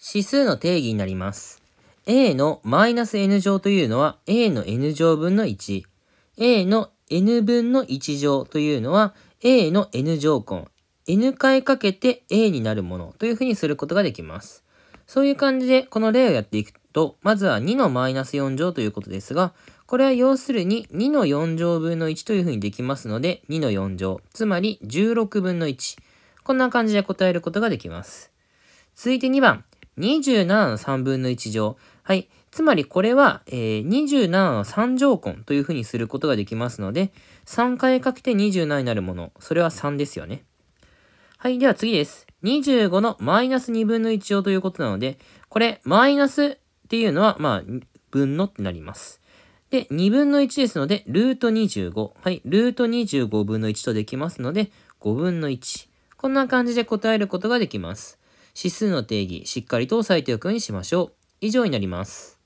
指数の定義になります。a のマイナス n 乗というのは a の n 乗分の1。a の n 分の1乗というのは a の n 乗根。n 回かけて a になるものというふうにすることができます。そういう感じでこの例をやっていくと、まずは2のマイナス4乗ということですが、これは要するに2の4乗分の1というふうにできますので、2の4乗、つまり16分の1。こんな感じで答えることができます。続いて2番。27の3分の1乗。はい。つまりこれは、えー、27の3乗根というふうにすることができますので、3回かけて27になるもの。それは3ですよね。はい。では次です。25のマイナス2分の1乗ということなので、これ、マイナスっていうのは、まあ、分のってなります。で、2分の1ですので、ルート25。はい。ルート25分の1とできますので、5分の1。こんな感じで答えることができます。指数の定義、しっかりと押さえておくようにしましょう。以上になります。